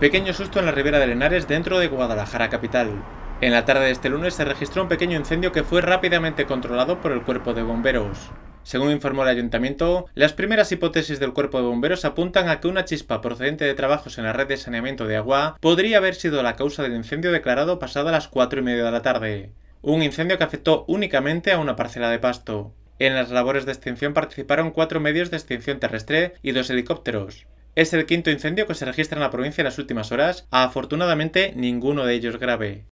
Pequeño susto en la ribera de Henares dentro de Guadalajara capital. En la tarde de este lunes se registró un pequeño incendio que fue rápidamente controlado por el cuerpo de bomberos. Según informó el ayuntamiento, las primeras hipótesis del cuerpo de bomberos apuntan a que una chispa procedente de trabajos en la red de saneamiento de agua podría haber sido la causa del incendio declarado pasada las 4 y media de la tarde. Un incendio que afectó únicamente a una parcela de pasto. En las labores de extinción participaron cuatro medios de extinción terrestre y dos helicópteros. Es el quinto incendio que se registra en la provincia en las últimas horas, afortunadamente ninguno de ellos grave.